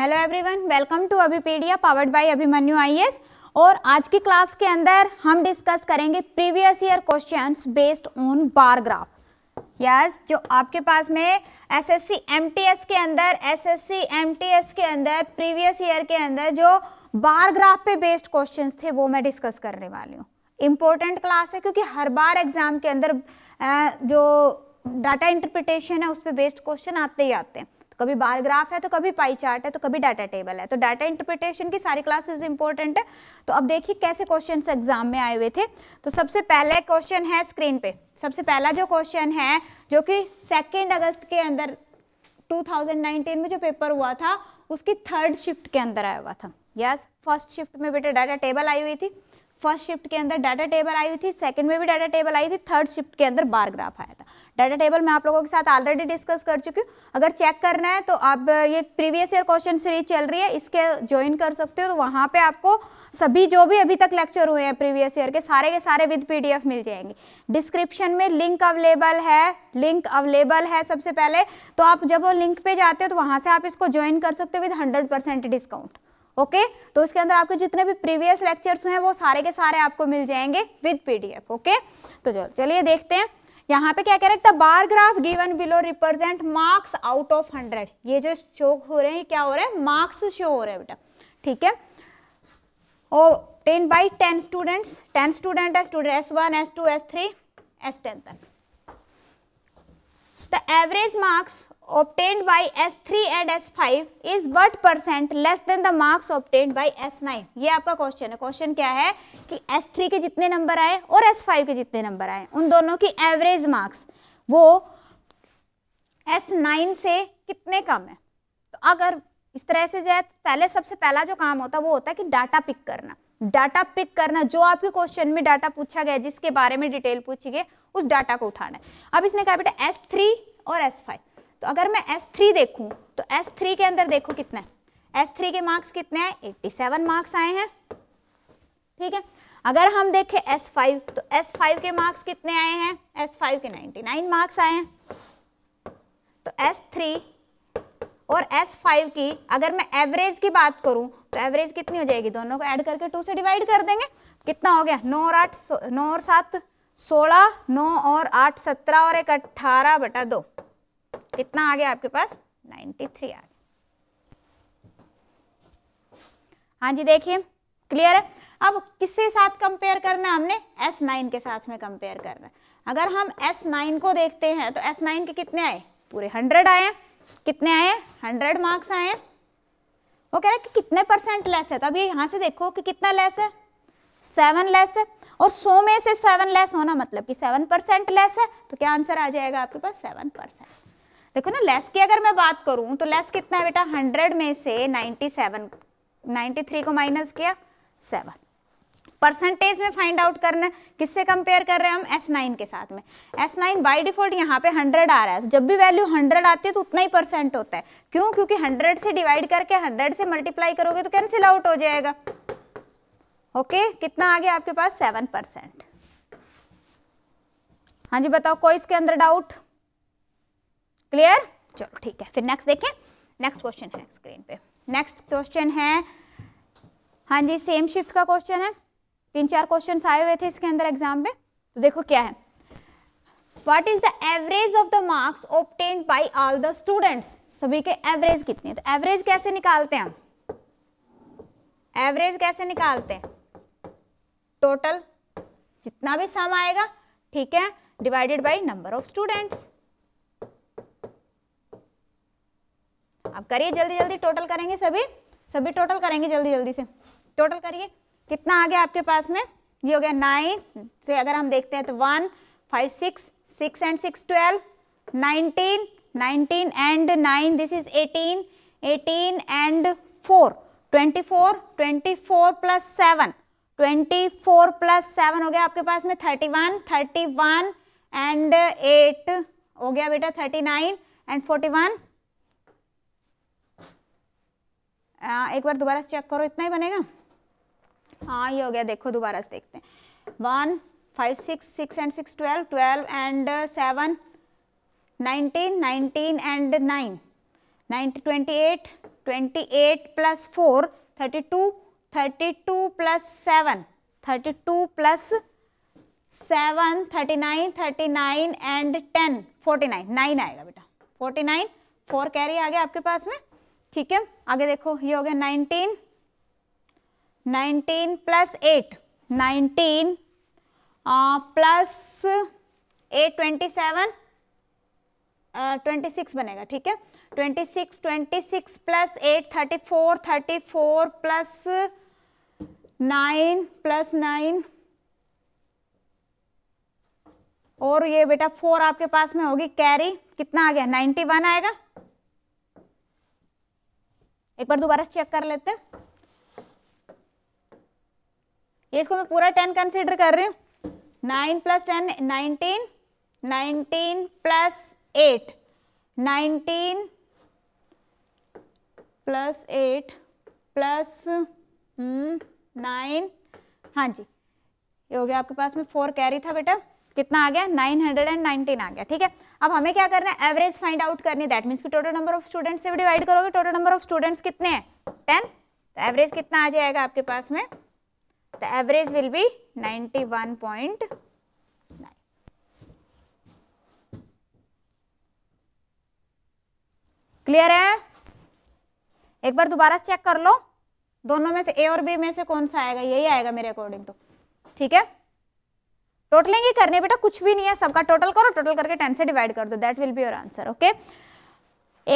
Hello everyone welcome to Abhipedia powered by Abhimanyu IAS और आज की क्लास के अंदर हम डिस्कस करेंगे previous year questions based on bar graph yes जो आपके पास में एसएससी एमटीएस के अंदर एसएससी एमटीएस के अंदर प्रीवियस ईयर के अंदर जो बार ग्राफ पे बेस्ड क्वेश्चंस थे वो मैं डिस्कस करने वाली हूँ इम्पोर्टेंट क्लास है क्योंकि हर बार एग्जाम के अंदर जो डाटा इंटरप्रिटेशन है उस पर बेस्ड क्वेश्चन आते ही आते हैं कभी बार ग्राफ है तो कभी पाई चार्ट है तो कभी डाटा टेबल है तो डाटा इंटरप्रिटेशन की सारी क्लासेस इंपॉर्टेंट है तो अब देखिए कैसे क्वेश्चन एग्जाम में आए हुए थे तो सबसे पहले क्वेश्चन है स्क्रीन पे सबसे पहला जो क्वेश्चन है जो कि सेकेंड अगस्त के अंदर टू में जो पेपर हुआ था उसकी थर्ड शिफ्ट के अंदर आया हुआ था यस फर्स्ट शिफ्ट में बेटा डाटा टेबल आई हुई थी फर्स्ट शिफ्ट के अंदर डाटा टेबल आई हुई थी सेकंड में भी डाटा टेबल आई थी थर्ड शिफ्ट के अंदर बार ग्राफ आया था डाटा टेबल मैं आप लोगों के साथ ऑलरेडी डिस्कस कर चुकी हूँ अगर चेक करना है तो आप ये प्रीवियस ईयर क्वेश्चन सीरीज चल रही है इसके ज्वाइन कर सकते हो तो वहाँ पे आपको सभी जो भी अभी तक लेक्चर हुए हैं प्रीवियस ईयर के सारे के सारे विद पीडीएफ मिल जाएंगे डिस्क्रिप्शन में लिंक अवेलेबल है लिंक अवेलेबल है सबसे पहले तो आप जब वो लिंक पे जाते हो तो वहाँ से आप इसको ज्वाइन कर सकते हो with hundred discount okay okay? तो इसके अंदर आपके जितने भी प्रीवियस लेक्चर्स हुए हैं वो सारे के सारे आपको मिल जाएंगे विद पीडीएफ ओके तो चलो चलिए देखते हैं यहाँ पे क्या कह रहे हैं bar graph given below represent marks out of hundred ये जो शो हो रहे हैं क्या हो रहा है मार्क्स शो हो रहे हैं बेटा ठीक है और ten by ten students ten student है student S one S two S three S ten तक the average marks obtained by S3 and S5 is what percent less than the marks obtained by S9? ये आपका question है question क्या है कि S3 के जितने नंबर आए और S5 के जितने नंबर आए उन दोनों की एवरेज मार्क्स वो S9 से कितने कम है तो अगर इस तरह से जाए तो पहले सबसे पहला जो काम होता है वो होता है कि डाटा पिक करना डाटा पिक करना जो आपके क्वेश्चन में डाटा पूछा गया जिसके बारे में डिटेल पूछी गई उस डाटा को उठाना है अब इसने कहा बेटा S3 और S5 तो अगर मैं एस थ्री देखूं तो एस थ्री के अंदर देखो कितना है थ्री के मार्क्स कितने हैं सेवन मार्क्स आए हैं ठीक है अगर हम देखें फाइव तो फाइव के मार्क्स कितने आए हैं फाइव के नाइन मार्क्स आए हैं तो थ्री और फाइव की अगर मैं एवरेज की बात करूं तो एवरेज कितनी हो जाएगी दोनों को ऐड करके टू से डिवाइड कर देंगे कितना हो गया नौ और आठ नौ और सात सोलह नौ और आठ सत्रह और एक अट्ठारह बटा दो कितना आ गया आपके पास 93 आ गया हाँ जी देखिए क्लियर है अब किसके साथ कंपेयर करना है हमने S9 के साथ में कंपेयर करना अगर हम S9 को देखते हैं तो S9 के कितने आए पूरे 100 आए कितने आए 100 मार्क्स आए वो कह रहा है कि कितने परसेंट लेस है तो अभी ये यहाँ से देखो कि कितना लेस है सेवन लेस है और सौ में से सेवन लेस होना मतलब कि सेवन परसेंट लेस है तो क्या आंसर आ जाएगा आपके पास सेवन परसेंट देखो ना लेस की अगर मैं बात करूं तो लेस कितना है बेटा हंड्रेड में से 97 सेवन थ्री को माइनस किया सेवन परसेंटेज में फाइंड आउट करना है किससे कंपेयर कर रहे हैं हम नाइन के साथ में नाइन बाई डिफॉल्ट यहाँ पे 100 आ रहा है जब भी वैल्यू 100 आती है तो उतना ही परसेंट होता है क्यों क्योंकि 100 से डिवाइड करके 100 से मल्टीप्लाई करोगे तो कैंसिल आउट हो जाएगा ओके okay? कितना आ गया आपके पास सेवन परसेंट हाँ जी बताओ कोई इसके अंदर डाउट क्लियर चलो ठीक है फिर नेक्स्ट देखें नेक्स्ट क्वेश्चन है स्क्रीन पे नेक्स्ट क्वेश्चन है हाँ जी सेम शिफ्ट का क्वेश्चन है तीन चार क्वेश्चन आए हुए थे इसके अंदर एग्जाम में तो देखो क्या है what is the average of the marks obtained by all the students सभी के एवरेज कितनी तो एवरेज कैसे निकालते हैं एवरेज कैसे निकालते हैं टोटल जितना भी सम आएगा ठीक है divided by number of students अब करिए जल्दी जल्दी टोटल करेंगे सभी सभी टोटल करेंगे जल्दी जल्दी से टोटल करिए कितना आ गया आपके पास में ये हो गया नाइन से अगर हम देखते हैं तो one five six six and six twelve nineteen nineteen and nine this is eighteen eighteen and four twenty four twenty four plus seven twenty four plus seven हो गया आपके पास में thirty one thirty one and eight हो गया बेटा thirty nine and forty one आ, हाँ, एक बार दोबारा से चेक करो इतना ही बनेगा हाँ ये हो गया देखो दोबारा से देखते हैं one five six six and six twelve twelve and seven nineteen nineteen and nine ninety twenty eight twenty eight plus four thirty two thirty two plus seven thirty two plus seven thirty nine thirty nine and ten forty nine nine आएगा बेटा forty nine four carry आ गया आपके पास में ठीक है आगे देखो ये हो गया nineteen nineteen plus eight nineteen plus eight twenty seven twenty six बनेगा ठीक है twenty six twenty six plus eight thirty four thirty four plus nine plus nine और ये बेटा फोर आपके पास में होगी कैरी कितना आ गया नाइन्टी वन आएगा एक बार दोबारा चेक कर लेते ये इसको मैं पूरा टेन कंसिडर कर रही हूँ nine plus ten nineteen nineteen plus eight nineteen plus eight plus nine हाँ जी ये हो गया आपके पास में फोर कैरी था बेटा कितना आ गया नाइन हंड्रेड एंड नाइनटीन आ गया ठीक है अब हमें क्या करना है एवरेज फाइंड आउट करनी दैट मीन्स कि टोटल नंबर ऑफ स्टूडेंट्स से डिवाइड करोगे टोटल नंबर ऑफ स्टूडेंट्स कितने हैं टेन तो एवरेज कितना आ जाएगा आपके पास में तो average will be ninety one point clear है एक बार दोबारा चेक कर लो दोनों में से ए और बी में से कौन सा आएगा यही आएगा मेरे अकॉर्डिंग तो ठीक है टोटलिंग ही करने बेटा कुछ भी नहीं है सबका टोटल करो टोटल करके टेन से डिवाइड कर दो that will be your answer okay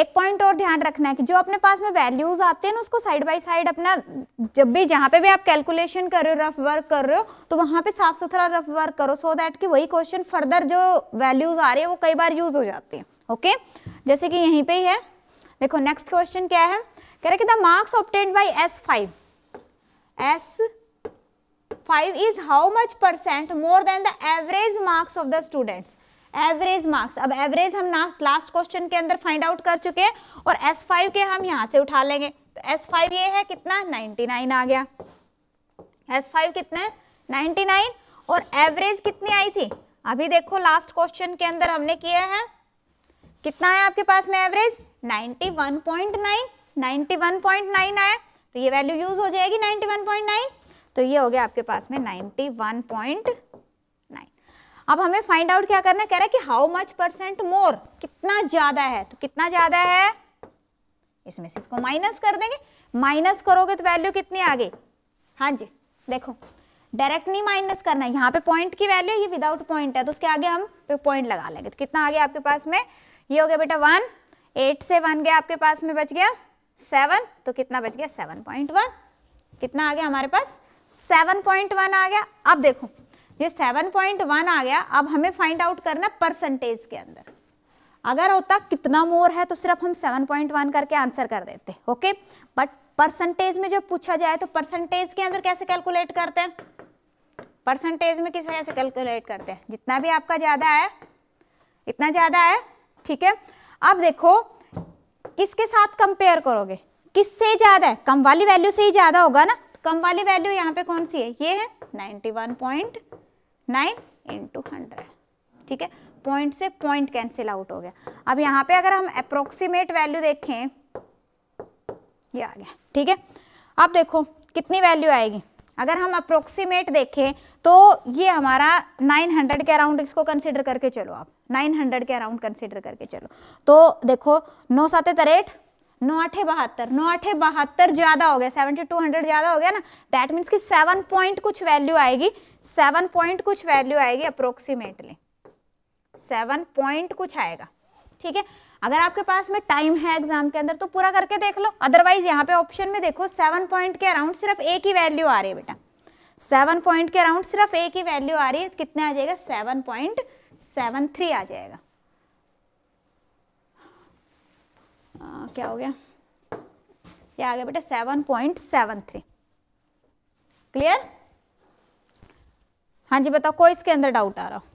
एक पॉइंट और ध्यान रखना है कि जो अपने पास में वैल्यूज आते हैं ना उसको साइड बाय साइड अपना जब भी जहाँ पे भी आप कैलकुलेशन कर रहे हो रफ वर्क कर रहे हो तो वहाँ पे साफ सुथरा रफ वर्क करो सो so दैट कि वही क्वेश्चन फर्दर जो वैल्यूज आ रहे हैं वो कई बार यूज हो जाते हैं ओके जैसे कि यहीं पर ही है देखो नेक्स्ट क्वेश्चन क्या है कह रहे कि the marks obtained by S five S five is how much percent more than the average marks of the students average marks अब एवरेज हम लास्ट लास्ट क्वेश्चन के अंदर फाइंड आउट कर चुके हैं और फाइव के हम यहाँ से उठा लेंगे तो फाइव ये है कितना नाइन आ गया फाइव कितने है नाइन और एवरेज कितनी आई थी अभी देखो लास्ट क्वेश्चन के अंदर हमने किए हैं कितना है आपके पास में एवरेज पॉइंट नाइन आया तो ये वैल्यू यूज हो जाएगी नाइन तो ये हो गया आपके पास में नाइन्टी वन पॉइंट नाइन अब हमें फाइंड आउट क्या करना कह रहा है कि हाउ मच परसेंट मोर कितना ज़्यादा है तो कितना ज़्यादा है इसमें से इसको माइनस कर देंगे माइनस करोगे तो वैल्यू कितनी आ गई हाँ जी देखो डायरेक्ट नहीं माइनस करना है यहाँ पे पॉइंट की वैल्यू ये विदाउट पॉइंट है तो उसके आगे हम पॉइंट लगा लेंगे तो कितना आ गया आपके पास में ये हो गया बेटा वन एट से वन गया आपके पास में बच गया सेवन तो कितना बच गया सेवन पॉइंट वन कितना आ गया हमारे पास 7.1 आ गया अब देखो ये 7.1 आ गया अब हमें फाइंड आउट करना परसेंटेज के अंदर अगर होता कितना मोर है तो सिर्फ हम 7.1 करके आंसर कर देते ओके बट परसेंटेज में जो पूछा जाए तो परसेंटेज के अंदर कैसे कैलकुलेट करते हैं परसेंटेज में किस कैसे कैलकुलेट करते हैं जितना भी आपका ज़्यादा है इतना ज़्यादा है ठीक है अब देखो किसके साथ कंपेयर करोगे किससे ज़्यादा है कम वाली वैल्यू से ही ज़्यादा होगा ना कम वाली वैल्यू यहाँ पे कौन सी है ये है 91.9 इनटू 100 ठीक है पॉइंट से पॉइंट कैंसिल आउट हो गया अब यहाँ पे अगर हम अप्रोक्सीमेट वैल्यू देखें ये आ गया ठीक है अब देखो कितनी वैल्यू आएगी अगर हम अप्रोक्सीमेट देखें तो ये हमारा 900 के अराउंड इसको कंसिडर करके चलो आप 900 के अराउंड कंसिडर करके चलो तो देखो नौ सात तरेठ नौ अठे बहत्तर नौ अठे बहत्तर ज़्यादा हो गया सेवेंटी टू हंड्रेड ज़्यादा हो गया ना दैट मीन्स कि सेवन पॉइंट कुछ वैल्यू आएगी सेवन पॉइंट कुछ वैल्यू आएगी अप्रोक्सीमेटली सेवन पॉइंट कुछ आएगा ठीक है अगर आपके पास में टाइम है एग्जाम के अंदर तो पूरा करके देख लो अदरवाइज यहाँ पे ऑप्शन में देखो सेवन पॉइंट के अराउंड सिर्फ एक ही वैल्यू आ रही है बेटा सेवन पॉइंट के अराउंड सिर्फ एक ही वैल्यू आ रही है कितने आ जाएगा सेवन पॉइंट सेवन थ्री आ जाएगा हाँ, क्या हो गया ये आ गया बेटा seven point seven three clear हाँ जी बताओ कोई इसके अंदर डाउट आ रहा हो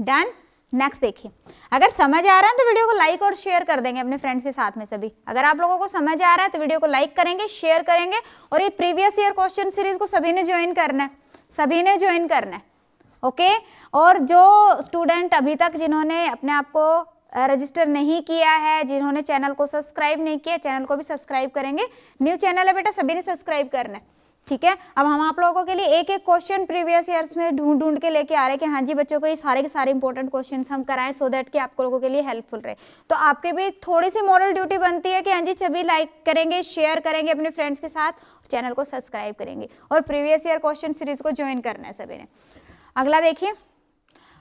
डन नेक्स्ट देखिए अगर समझ आ रहा है तो वीडियो को लाइक और शेयर कर देंगे अपने फ्रेंड्स के साथ में सभी अगर आप लोगों को समझ आ रहा है तो वीडियो को लाइक करेंगे शेयर करेंगे और ये प्रीवियस ईयर क्वेश्चन सीरीज को सभी ने ज्वाइन करना है सभी ने ज्वाइन करना है ओके और जो स्टूडेंट अभी तक जिन्होंने अपने आप को रजिस्टर नहीं किया है जिन्होंने चैनल को सब्सक्राइब नहीं किया चैनल को भी सब्सक्राइब करेंगे न्यू चैनल है बेटा सभी ने सब्सक्राइब करना है ठीक है अब हम आप लोगों के लिए एक एक क्वेश्चन प्रीवियस ईयर्स में ढूंढ ढूंढ के लेके आ रहे हैं कि हाँ जी बच्चों को ये सारे के सारे इंपॉर्टेंट क्वेश्चन हम कराएं सो देट कि आप लोगों के लिए हेल्पफुल रहे तो आपके भी थोड़ी सी मॉरल ड्यूटी बनती है कि हाँ जी सभी लाइक करेंगे शेयर करेंगे अपने फ्रेंड्स के साथ चैनल को सब्सक्राइब करेंगे और प्रीवियस ईयर क्वेश्चन सीरीज को ज्वाइन करना है सभी ने अगला देखिए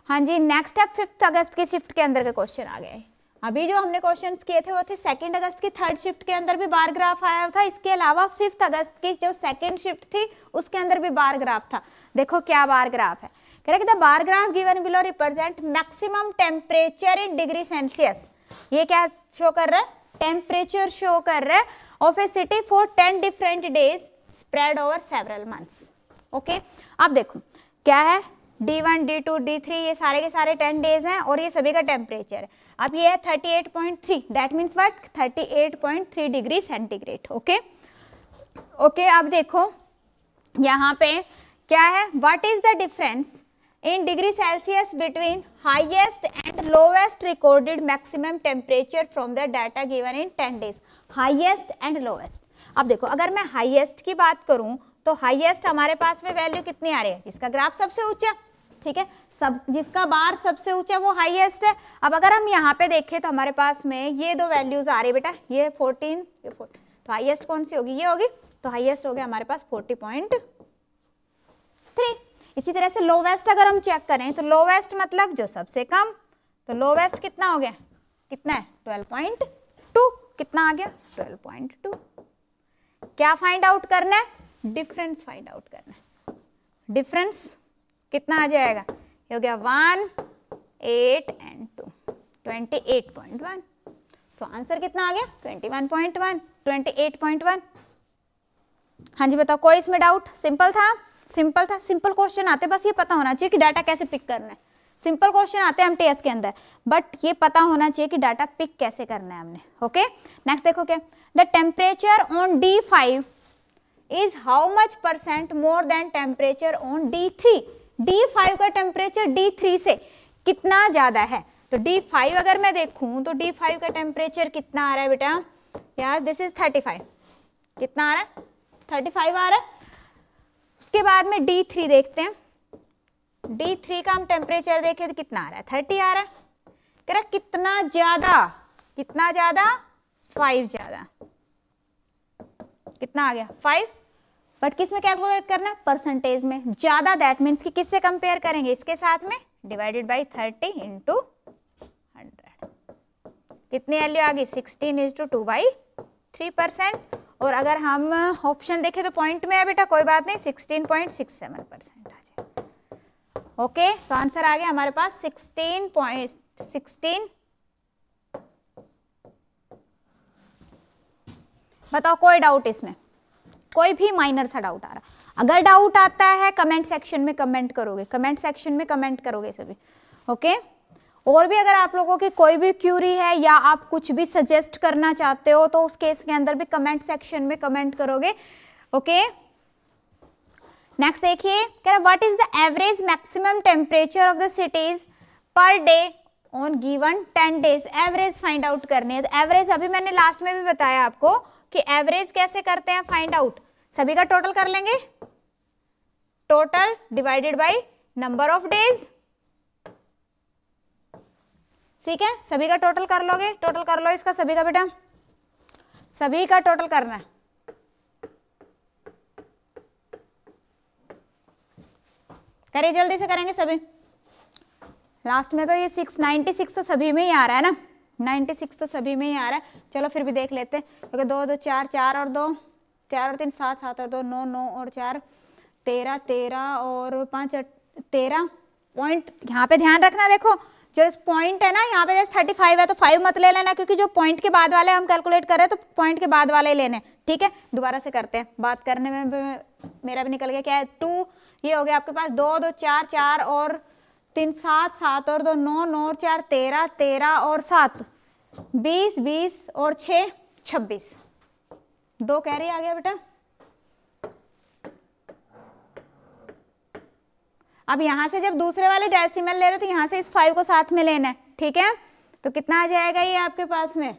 हाँ जी नेक्स्ट है फिफ्थ अगस्त की शिफ्ट के अंदर के क्वेश्चन आ गए अभी जो हमने क्वेश्चन किए थे वो थे सेकेंड अगस्त की थर्ड शिफ्ट के अंदर भी बार ग्राफ आया था इसके अलावा फिफ्थ अगस्त की जो सेकेंड शिफ्ट थी उसके अंदर भी बार ग्राफ था देखो क्या बार ग्राफ है कह रहे bar graph given below represent maximum temperature in degree Celsius ये क्या शो कर रहा है टेम्परेचर शो कर रहा है of a city for ten different days spread over several months okay अब देखो क्या है D one D two D three ये सारे के सारे टेन डेज हैं और ये सभी का टेम्परेचर है अब ये है 38.3 that means what 38.3 degree centigrade okay okay अब देखो यहाँ पे क्या है what is the difference in degree Celsius between highest and lowest recorded maximum temperature from the data given in 10 days highest and lowest अब देखो अगर मैं हाइएस्ट की बात करूँ तो हाइएस्ट हमारे पास में वैल्यू कितनी आ रही है जिसका ग्राफ सबसे ऊंचा ठीक है सब जिसका बार सबसे ऊंचा है वो हाईएस्ट है अब अगर हम यहाँ पे देखें तो हमारे पास में ये दो वैल्यूज आ रही बेटा ये 14 ये 14 तो हाईएस्ट कौन सी होगी ये होगी तो हाईएस्ट हो गया हमारे पास 40.3 इसी तरह से लोवेस्ट अगर हम चेक करें तो लोवेस्ट मतलब जो सबसे कम तो लोवेस्ट कितना हो गया कितना है टू कितना आ गया टू क्या फाइंड आउट करना है डिफरेंस फाइंड आउट करना है डिफरेंस कितना आ जाएगा ये हो गया one eight and two twenty eight point one so answer कितना आ गया twenty one point one twenty eight point one हाँ जी बताओ कोई इसमें डाउट सिंपल था सिंपल था सिंपल क्वेश्चन आते बस ये पता होना चाहिए कि डाटा कैसे पिक करना है सिंपल क्वेश्चन आते हैं हम के अंदर बट ये पता होना चाहिए कि डाटा पिक कैसे करना है हमने ओके नेक्स्ट देखो क्या the temperature on D five is how much percent more than temperature on D three D5 का टेम्परेचर D3 से कितना ज़्यादा है तो D5 अगर मैं देखूं तो D5 का टेम्परेचर कितना आ रहा है बेटा यार दिस इज 35 कितना आ रहा है 35 आ रहा है उसके बाद में D3 देखते हैं D3 का हम टेम्परेचर देखें तो कितना आ रहा है 30 आ रहा है रहा कितना ज़्यादा कितना ज़्यादा फाइव ज़्यादा कितना आ गया फाइव बट किस में कैलकुलेट करना परसेंटेज में ज़्यादा दैट मीन्स कि किससे कंपेयर करेंगे इसके साथ में divided by thirty into hundred कितनी वैल्यू आ गई sixteen is two two by three percent और अगर हम ऑप्शन देखें तो पॉइंट में है बेटा कोई बात नहीं sixteen point six seven percent आ जाए ओके तो आंसर आ गया हमारे पास सिक्सटीन पॉइंट सिक्सटीन बताओ कोई डाउट इसमें कोई भी माइनर सा डाउट आ रहा अगर डाउट आता है कमेंट सेक्शन में कमेंट करोगे कमेंट सेक्शन में कमेंट करोगे सभी ओके और भी अगर आप लोगों की कोई भी क्यूरी है या आप कुछ भी सजेस्ट करना चाहते हो तो उस केस के अंदर भी कमेंट सेक्शन में कमेंट करोगे ओके नेक्स्ट देखिए कह रहा what is the average maximum temperature of the cities per day on given ten days average find out करने है तो एवरेज अभी मैंने लास्ट में भी बताया आपको कि एवरेज कैसे करते हैं फाइंड आउट सभी का टोटल कर लेंगे total divided by number of days ठीक है सभी का टोटल कर लोगे टोटल कर लो इसका सभी का बेटा सभी का टोटल करना है करें जल्दी से करेंगे सभी लास्ट में तो ये सिक्स नाइन्टी सिक्स तो सभी में ही आ रहा है ना नाइन्टी सिक्स तो सभी में ही आ रहा है चलो फिर भी देख लेते हैं क्योंकि दो दो चार चार और दो चार और तीन सात सात और दो नौ नौ और चार तेरह तेरह और पाँच तेरह पॉइंट यहाँ पे ध्यान रखना देखो जो पॉइंट है ना यहाँ पे जैसे थर्टी फाइव है तो फाइव मत ले लेना क्योंकि जो पॉइंट के बाद वाले हम कैलकुलेट कर रहे हैं तो पॉइंट के बाद वाले ही लेने ठीक है दोबारा से करते हैं बात करने में भी मेरा भी निकल गया क्या है टू ये हो गया आपके पास दो दो चार चार और तीन सात सात और दो नौ नौ और चार तेरह तेरह और सात बीस बीस और छः छब्बीस दो कैरी आ गया बेटा अब यहां से जब दूसरे वाले डेसिमल ले रहे हो तो यहां से इस फाइव को साथ में लेना है ठीक है तो कितना आ जाएगा ये आपके पास में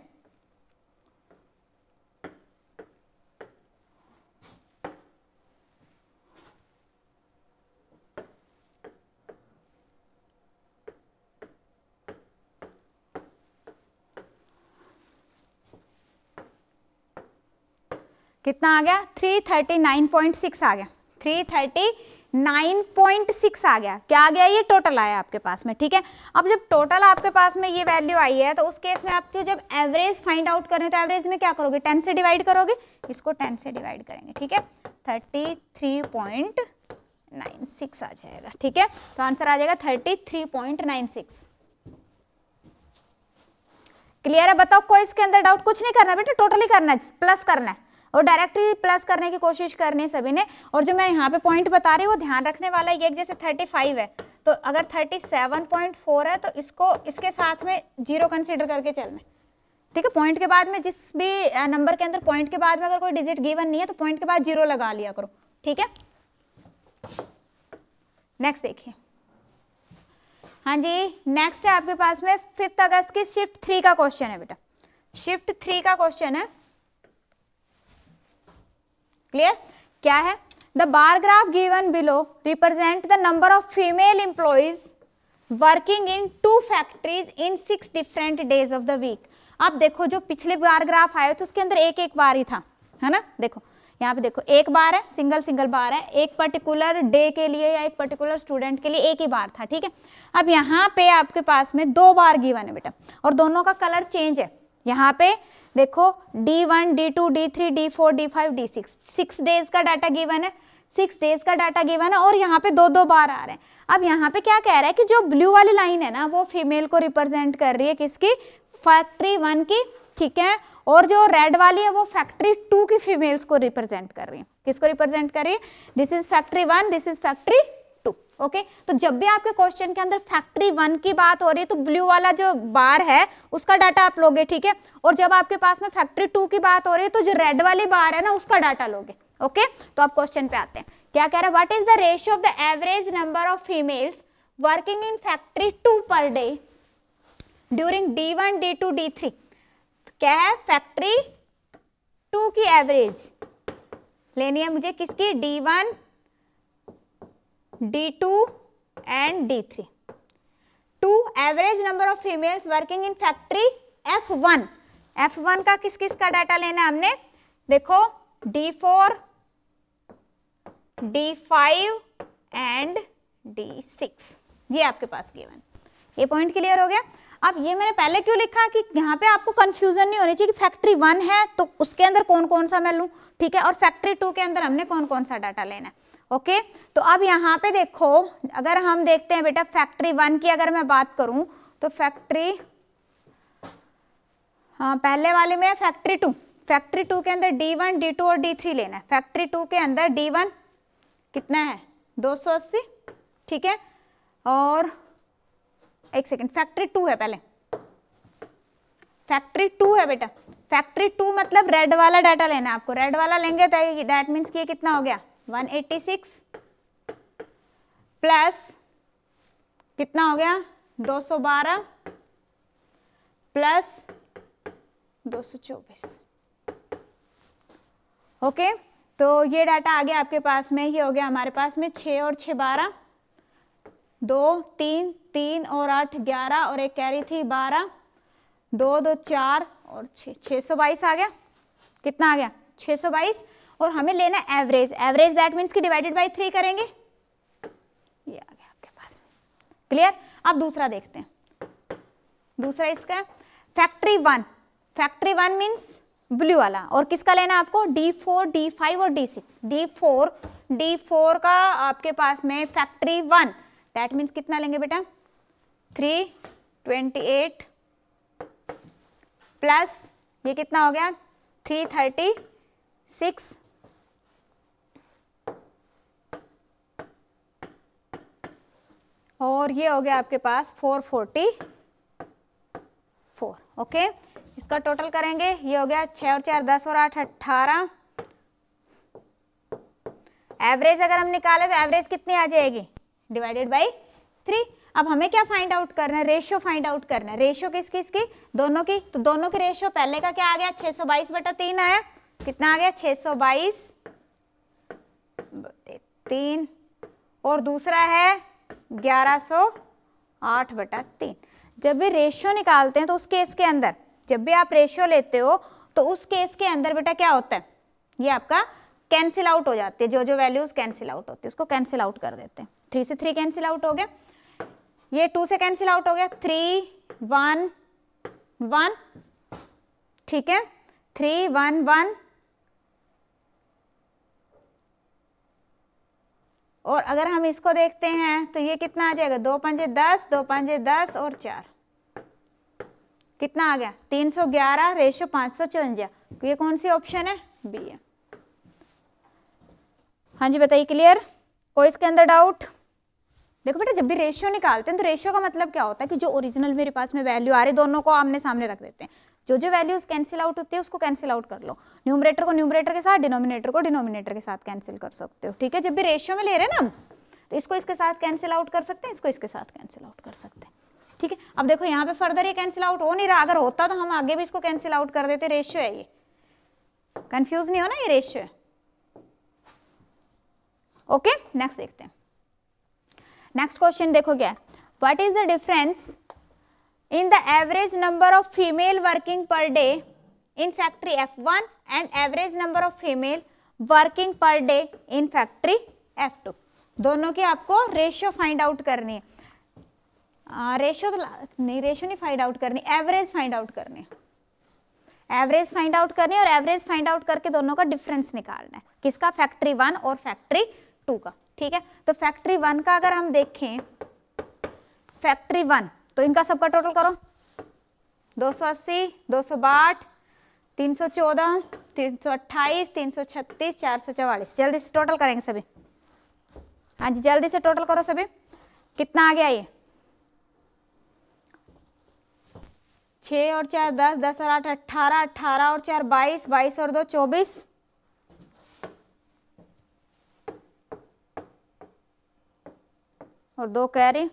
कितना आ गया 339.6 आ गया 339.6 आ गया क्या आ गया ये टोटल आया आपके पास में ठीक है अब जब टोटल आपके पास में ये वैल्यू आई है तो उस केस में आपके जब एवरेज फाइंड आउट करें तो एवरेज में क्या करोगे 10 से डिवाइड करोगे इसको 10 से डिवाइड करेंगे ठीक है 33.96 आ जाएगा ठीक है तो आंसर आ जाएगा 33.96 क्लियर है बताओ कोई इसके अंदर डाउट कुछ नहीं करना बेटा टोटली करना है प्लस करना है और डायरेक्टली प्लस करने की कोशिश कर रहे है सभी ने और जो मैं यहाँ पे पॉइंट बता रही हूँ वो ध्यान रखने वाला है ये जैसे थर्टी फाइव है तो अगर थर्टी सेवन पॉइंट फोर है तो इसको इसके साथ में जीरो कंसिडर करके चलना ठीक है पॉइंट के बाद में जिस भी नंबर के अंदर पॉइंट के बाद में अगर कोई डिजिट गिवन नहीं है तो पॉइंट के बाद जीरो लगा लिया करो ठीक है नेक्स्ट देखिए हाँ जी नेक्स्ट है आपके पास में फिफ्थ अगस्त की शिफ्ट थ्री का क्वेश्चन है बेटा शिफ्ट थ्री का क्वेश्चन है क्लियर क्या है the bar graph given below represent the number of female employees working in two factories in six different days of the week अब देखो जो पिछले बार ग्राफ आए तो उसके अंदर एक एक बार ही था है ना देखो यहाँ पे देखो एक बार है सिंगल सिंगल बार है एक पर्टिकुलर डे के लिए या एक पर्टिकुलर स्टूडेंट के लिए एक ही बार था ठीक है अब यहाँ पे आपके पास में दो बार गिवन है बेटा और दोनों का कलर चेंज है यहाँ पे देखो D1, D2, D3, D4, D5, D6 six days का डाटा गिवन है सिक्स डेज का डाटा गिवन है और यहाँ पे दो दो बार आ रहे हैं अब यहाँ पे क्या कह रहा है कि जो ब्लू वाली लाइन है ना वो फीमेल को रिप्रेजेंट कर रही है किसकी फैक्ट्री वन की ठीक है और जो रेड वाली है वो फैक्ट्री टू की फीमेल्स को रिप्रेजेंट कर रही है किसको रिप्रेजेंट कर रही है this is factory one this is factory okay तो जब भी आपके क्वेश्चन के अंदर फैक्ट्री वन की बात हो रही है तो ब्लू वाला जो बार है उसका डाटा आप लोगे ठीक है और जब आपके पास में फैक्ट्री टू की बात हो रही है तो जो रेड वाली बार है ना उसका डाटा लोगे ओके तो आप क्वेश्चन पे आते हैं क्या कह रहे हैं what is the ratio of the average number of females working in factory two per day during D one D two D three क्या है फैक्ट्री टू की एवरेज लेनी है मुझे किसकी D one D2 and D3. Two average number of females working in factory F1. F1 का किस किस का डाटा लेना हमने देखो D4, D5 एंड D6 ये आपके पास गिवन ये पॉइंट क्लियर हो गया अब ये मैंने पहले क्यों लिखा कि यहाँ पे आपको कंफ्यूजन नहीं होनी चाहिए कि फैक्ट्री वन है तो उसके अंदर कौन कौन सा मैं लूँ ठीक है और फैक्ट्री टू के अंदर हमने कौन कौन सा डाटा लेना है ओके तो अब यहाँ पे देखो अगर हम देखते हैं बेटा फैक्ट्री वन की अगर मैं बात करूं तो फैक्ट्री हाँ पहले वाले में फैक्ट्री टू फैक्ट्री टू के अंदर डी वन डी टू और डी थ्री लेना है फैक्ट्री टू के अंदर डी वन कितना है 280 ठीक है और एक सेकंड फैक्ट्री टू है पहले फैक्ट्री टू है बेटा फैक्ट्री टू मतलब रेड वाला डाटा लेना है आपको रेड वाला लेंगे तो डैट मीन्स कि ये कितना हो गया 186 प्लस कितना हो गया 212 प्लस 224 ओके तो ये डाटा आ गया आपके पास में ये हो गया हमारे पास में छ और छः बारह दो तीन तीन और आठ ग्यारह और एक कैरी थी बारह दो दो चार और छः छः सौ बाईस आ गया कितना आ गया छः सौ बाईस और हमें लेना है एवरेज एवरेज दैट मीन्स कि डिवाइडेड बाई थ्री करेंगे ये आ गया आपके पास क्लियर अब दूसरा देखते हैं दूसरा इसका factory one factory one means blue वाला और किसका लेना आपको डी फोर डी फाइव और D six D four D four का आपके पास में फैक्ट्री वन दैट मीन्स कितना लेंगे बेटा थ्री ट्वेंटी एट प्लस ये कितना हो गया थ्री थर्टी सिक्स और ये हो गया आपके पास 444 ओके इसका टोटल करेंगे ये हो गया छः और चार दस और आठ अट्ठारह एवरेज अगर हम निकालें तो एवरेज कितनी आ जाएगी डिवाइडेड बाई थ्री अब हमें क्या फाइंड आउट करना है रेशियो फाइंड आउट करना है रेशियो किस किस की दोनों की तो दोनों की रेशियो पहले का क्या आ गया 622 सौ बाईस बटा तीन आया कितना आ गया 622 सौ बाईस तीन और दूसरा है ग्यारह सौ आठ बटा तीन जब भी रेशियो निकालते हैं तो उस केस के अंदर जब भी आप रेशियो लेते हो तो उस केस के अंदर बेटा क्या होता है ये आपका कैंसिल आउट हो जाती है जो जो वैल्यूज कैंसिल आउट होती है उसको कैंसिल आउट कर देते हैं थ्री से थ्री कैंसिल आउट हो गया ये टू से कैंसिल आउट हो गया थ्री वन वन ठीक है थ्री वन वन और अगर हम इसको देखते हैं तो ये कितना आ जाएगा दो पंजे दस दो पंजे दस और चार कितना आ गया तीन सौ ग्यारह रेशो पाँच सौ चौंजा तो ये कौन सी ऑप्शन है बी है हाँ जी बताइए क्लियर कोई इसके अंदर डाउट देखो बेटा जब भी रेशियो निकालते हैं तो रेशियो का मतलब क्या होता है कि जो ओरिजिनल मेरे पास में वैल्यू आ रही दोनों को आमने सामने रख देते हैं जो जो वैल्यूज कैंसिल आउट होती है उसको कैंसिल आउट कर लो न्यूमरेटर को न्यूमरेटर के साथ डिनोमिनेटर को डिनोमिनेटर के साथ कैंसिल कर सकते हो ठीक है जब भी रेशियो में ले रहे हैं ना तो इसको इसके साथ कैंसिल आउट कर सकते हैं इसको इसके साथ कैंसिल आउट कर सकते हैं ठीक है अब देखो यहाँ पे फर्दर ये कैंसिल आउट हो नहीं रहा अगर होता तो हम आगे भी इसको कैंसिल आउट कर देते रेशियो है ये कंफ्यूज नहीं हो ना ये रेशियो है ओके नेक्स्ट देखते हैं नेक्स्ट क्वेश्चन देखो क्या है what is the difference in the average number of female working per day in factory F1 and average number of female working per day in factory F2. दोनों की आपको ratio find out करनी है ratio तो नहीं ratio नहीं find out करनी average find out करनी एवरेज फाइंड आउट करनी और एवरेज फाइंड आउट करके दोनों का डिफरेंस निकालना है किसका फैक्ट्री वन और फैक्ट्री टू का ठीक है तो फैक्ट्री वन का अगर हम देखें फैक्ट्री वन तो इनका सबका टोटल करो दो सौ अस्सी दो सौ बाहठ तीन सौ चौदह तीन सौ तीन सौ छत्तीस चार सौ जल्दी से टोटल करेंगे सभी हाँ जी जल्दी से टोटल करो सभी कितना आ गया ये छ और चार दस दस और आठ अट्ठारह अट्ठारह और चार बाईस बाईस और दो चौबीस और दो कैरी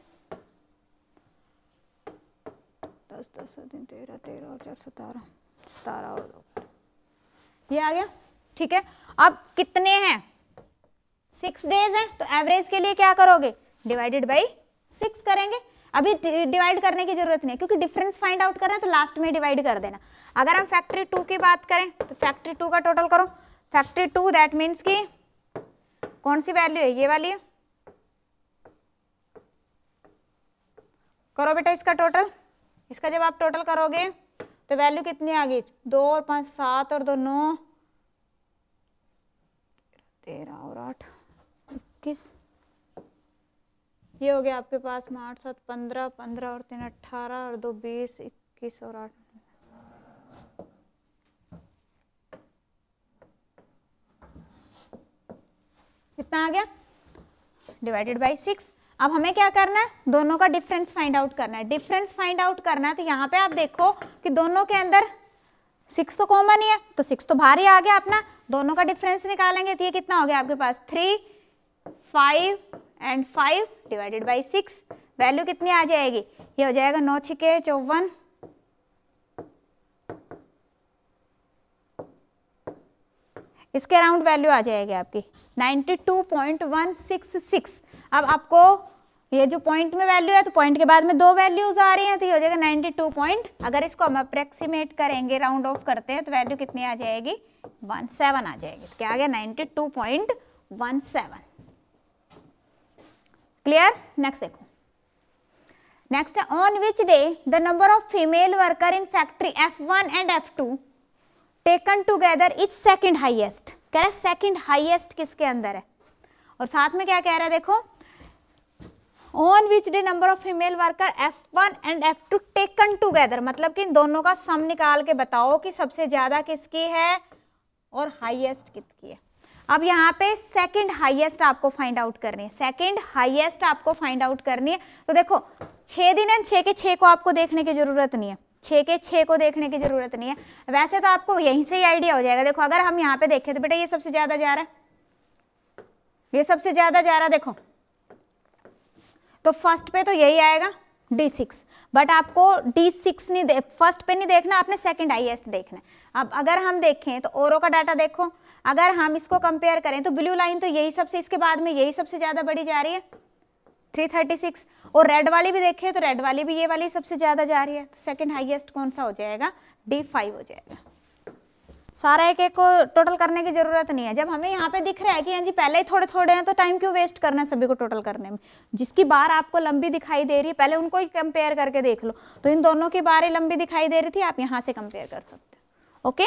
दस दस दिन तेरह तेरह और चार सतारह सतारह और दो ये आ गया ठीक है अब कितने हैं सिक्स डेज हैं तो एवरेज के लिए क्या करोगे डिवाइडेड बाई सिक्स करेंगे अभी डिवाइड करने की जरूरत नहीं है क्योंकि डिफरेंस फाइंड आउट करना है तो लास्ट में डिवाइड कर देना अगर हम फैक्ट्री टू की बात करें तो फैक्ट्री टू का टोटल करो फैक्ट्री टू दैट मीन्स की कौन सी वैल्यू है ये वाली है करो बेटा इसका टोटल इसका जब आप टोटल करोगे तो वैल्यू कितनी आ गई दो और पाँच सात और दो नौ तेरह और आठ इक्कीस ये हो गया आपके पास आठ सात पंद्रह पंद्रह और तीन अट्ठारह और दो बीस इक्कीस और आठ कितना आ गया डिवाइडेड बाई सिक्स अब हमें क्या करना है दोनों का डिफरेंस फाइंड आउट करना है डिफरेंस फाइंड आउट करना है तो यहाँ पे आप देखो कि दोनों के अंदर सिक्स तो कॉमन ही है तो सिक्स तो बाहर ही आ गया अपना दोनों का डिफरेंस निकालेंगे तो ये कितना हो गया आपके पास three five and five divided by six value कितनी आ जाएगी ये हो जाएगा नौ छिके चौवन इसके अराउंड वैल्यू आ जाएगी आपकी two point one six six अब आपको ये जो पॉइंट में वैल्यू है तो पॉइंट के बाद में दो वैल्यूज आ रही हैं तो ये हो जाएगा 92 पॉइंट अगर इसको हम अप्रेक्सीमेट करेंगे राउंड ऑफ करते हैं तो वैल्यू कितनी आ जाएगी 17 आ जाएगी तो क्या आ गया 92.17 क्लियर नेक्स्ट देखो नेक्स्ट है on which day the number of female worker in factory F one and F two taken together is second highest कह रहे सेकेंड हाइएस्ट किसके अंदर है और साथ में क्या कह रहा है देखो on which day number of female worker F one and F two taken together मतलब कि इन दोनों का सम निकाल के बताओ कि सबसे ज़्यादा किसकी है और हाइएस्ट किसकी है अब यहाँ पे सेकेंड हाइएस्ट आपको फाइंड आउट करनी है सेकेंड हाइएस्ट आपको फाइंड आउट करनी है तो देखो छः दिन एंड छः के छः को आपको देखने की ज़रूरत नहीं है छः के छः को देखने की ज़रूरत नहीं है वैसे तो आपको यहीं से ही आइडिया हो जाएगा देखो अगर हम यहाँ पे देखें तो बेटा ये सबसे ज़्यादा जा रहा है ये सबसे ज़्यादा जा रहा है देखो तो फर्स्ट पे तो यही आएगा डी सिक्स बट आपको डी सिक्स नहीं दे फर्स्ट पे नहीं देखना आपने सेकेंड हाईएस्ट देखना है अब अगर हम देखें तो ओरो का डाटा देखो अगर हम इसको कंपेयर करें तो ब्लू लाइन तो यही सबसे इसके बाद में यही सबसे ज़्यादा बढ़ी जा रही है 336 और रेड वाली भी देखें तो रेड वाली भी ये वाली सबसे ज़्यादा जा रही है तो सेकेंड हाइएस्ट कौन सा हो जाएगा डी फाइव हो जाएगा सारा एक एक को टोटल करने की ज़रूरत नहीं है जब हमें यहाँ पे दिख रहा है कि हाँ जी पहले ही थोड़े थोड़े हैं तो टाइम क्यों वेस्ट करना है सभी को टोटल करने में जिसकी बार आपको लंबी दिखाई दे रही है पहले उनको ही कंपेयर करके देख लो तो इन दोनों की बारें लंबी दिखाई दे रही थी आप यहाँ से कंपेयर कर सकते हो ओके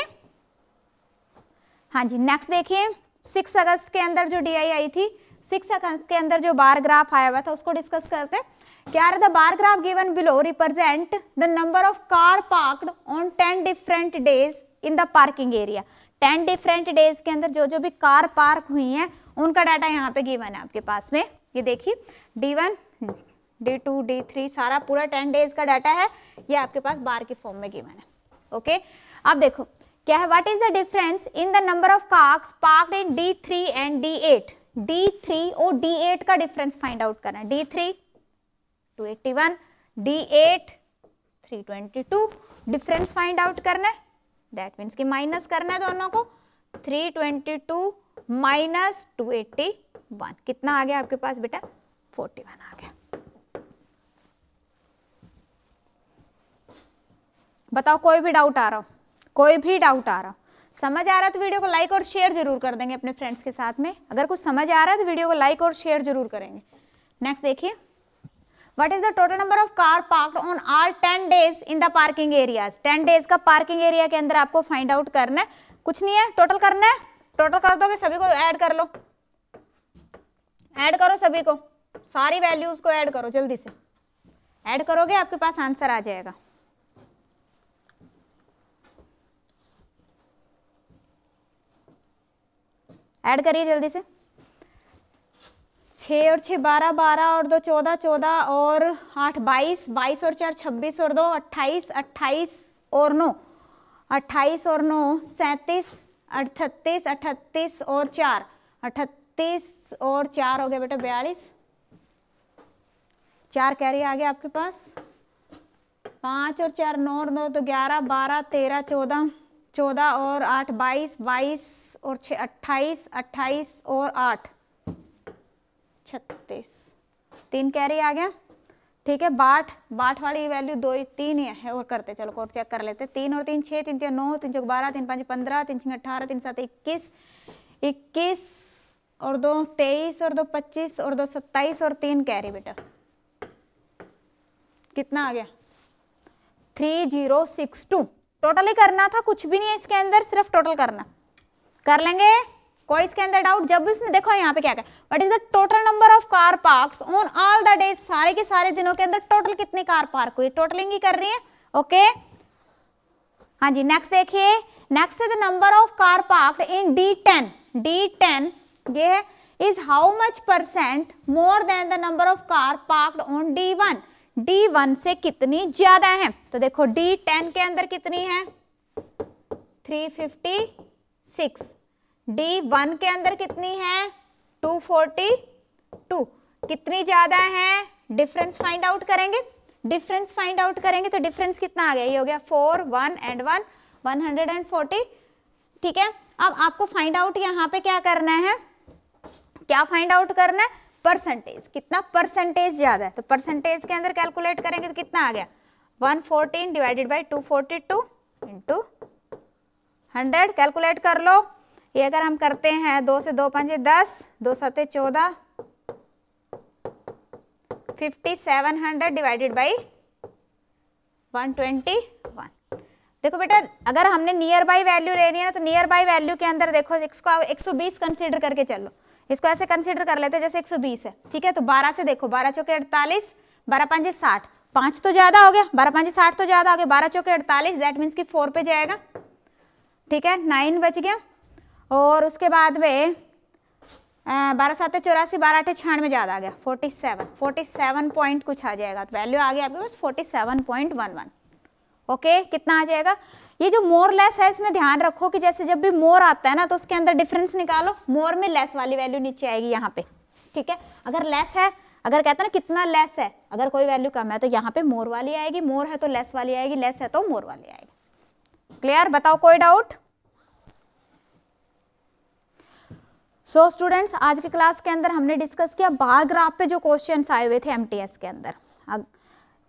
हाँ जी नेक्स्ट देखिए सिक्स अगस्त के अंदर जो डी आई आई थी सिक्स अगस्त के अंदर जो बार ग्राफ आया हुआ था उसको डिस्कस करते हैं क्या रहा था bar graph given below represent the number of car parked on ten different days in the parking area ten different days के अंदर जो जो भी कार पार्क हुई हैं उनका डाटा यहाँ पे गिवन है आपके पास में ये देखिए D one D two D three सारा पूरा टेन डेज का डाटा है ये आपके पास बार के फॉर्म में गिवन है ओके अब देखो क्या है what is the difference in the number of cars park in D three and D eight D three और डी एट का डिफरेंस फाइंड आउट करना है D three two eighty one D eight three twenty two difference find out करना है that means कि minus करना है दोनों को 322 माइनस 281 कितना आ गया आपके पास बेटा 41 आ गया बताओ कोई भी डाउट आ रहा हो कोई भी डाउट आ रहा हो समझ आ रहा है तो वीडियो को लाइक और शेयर जरूर कर देंगे अपने फ्रेंड्स के साथ में अगर कुछ समझ आ रहा है तो वीडियो को लाइक और शेयर जरूर करेंगे नेक्स्ट देखिए what is the total number of car parked on all 10 days in the parking areas 10 days का parking area के अंदर आपको find out करना है कुछ नहीं है total करना है total कर दोगे सभी को add कर लो add करो सभी को सारी values को add करो जल्दी से add करोगे आपके पास आंसर आ जाएगा ऐड करिए जल्दी से छः और छः बारह बारह और दो चौदह चौदह और आठ बाईस बाईस और चार छब्बीस और दो अट्ठाईस अट्ठाईस और नौ अट्ठाईस और नौ सैंतीस अठतीस अठतीस और चार अठतीस और चार हो गया बेटा बयालीस चार कैरी आ गया आपके पास पाँच और चार नौ और नौ तो ग्यारह बारह तेरह चौदह चौदह और आठ बाईस बाईस और छः अट्ठाईस अट्ठाईस और आठ छत्तीस तीन कैरी आ गया ठीक है बाठ बाठ वाली वैल्यू दो तीन ही है और करते चलो और चेक कर लेते तीन और तीन छः तीन तीन नौ तीन चौक बारह तीन पाँच पंद्रह तीन छः अठारह तीन सात इक्कीस इक्कीस और दो तेईस और दो पच्चीस और दो सत्ताईस और तीन कैरी बेटा कितना आ गया three zero six two total ही करना था कुछ भी नहीं है इसके अंदर सिर्फ टोटल करना कर लेंगे कोई इसके अंदर डाउट जब भी उसने देखो यहाँ पे क्या what is the total number of car park on all the days सारे के सारे दिनों के अंदर टोटल कितनी कार पार्क हुई टोटलिंग ही कर रही है ओके okay? हाँ जी नेक्स्ट देखिए next the number of car park in D ten D ten ये है is how much percent more than the number of car park on D one D one से कितनी ज्यादा है तो देखो डी टेन के अंदर कितनी है three fifty six D one के अंदर कितनी है टू फोर्टी टू कितनी ज़्यादा है डिफरेंस फाइंड आउट करेंगे डिफरेंस फाइंड आउट करेंगे तो डिफरेंस कितना आ गया ये हो गया four one and one one hundred and forty ठीक है अब आपको फाइंड आउट यहाँ पे क्या करना है क्या फाइंड आउट करना है परसेंटेज कितना परसेंटेज ज़्यादा है तो परसेंटेज के अंदर कैलकुलेट करेंगे तो कितना आ गया one fourteen divided by two forty two into hundred calculate कर लो ये अगर हम करते हैं दो से दो पंजे दस दो सते चौदह fifty seven hundred divided by one twenty one देखो बेटा अगर हमने नियर बाई वैल्यू लेनी है ना तो नियर बाई वैल्यू के अंदर देखो इसको सौ बीस कंसिडर करके चलो इसको ऐसे कंसिडर कर लेते हैं जैसे एक सौ बीस है ठीक है तो बारह से देखो बारह चौके अड़तालीस बारह पंजे साठ पाँच तो ज़्यादा हो गया बारह पंजे साठ तो ज़्यादा हो गया बारह चौके अड़तालीस दैट मीन्स कि फोर पे जाएगा ठीक है नाइन बच गया और उसके बाद में बारह सात चौरासी बारह अठे छियानवे ज़्यादा आ गया forty seven forty seven point कुछ आ जाएगा तो वैल्यू आ गया आपके पास forty seven point one one okay कितना आ जाएगा ये जो मोर लेस है इसमें ध्यान रखो कि जैसे जब भी मोर आता है ना तो उसके अंदर डिफरेंस निकालो मोर में लेस वाली वैल्यू नीचे आएगी यहाँ पे ठीक है अगर लेस है अगर कहते हैं ना कितना लेस है अगर कोई वैल्यू कम है तो यहाँ पे मोर वाली आएगी मोर है तो लेस वाली आएगी लेस है तो मोर वाली आएगी क्लियर बताओ कोई डाउट सो so, स्टूडेंट्स आज के क्लास के अंदर हमने डिस्कस किया बार ग्राफ पे जो क्वेश्चन आए हुए थे एम के अंदर अब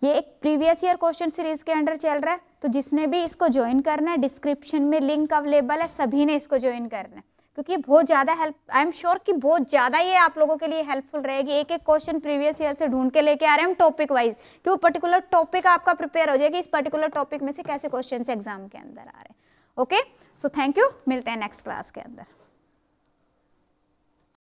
ये एक प्रीवियस ईयर क्वेश्चन सीरीज के अंदर चल रहा है तो जिसने भी इसको ज्वाइन करना है डिस्क्रिप्शन में लिंक अवेलेबल है सभी ने इसको ज्वाइन करना है क्योंकि बहुत ज़्यादा हेल्प आई एम श्योर कि बहुत ज़्यादा ये आप लोगों के लिए हेल्पफुल रहेगी एक एक क्वेश्चन प्रीवियस ईयर से ढूंढ के लेके आ रहे हैं हम टॉपिक वाइज कि वो पर्टिकुलर टॉपिक आपका प्रिपेयर हो जाएगी इस पर्टिकुलर टॉपिक में से कैसे क्वेश्चन एग्जाम के अंदर आ रहे हैं ओके सो थैंक यू मिलते हैं नेक्स्ट क्लास के अंदर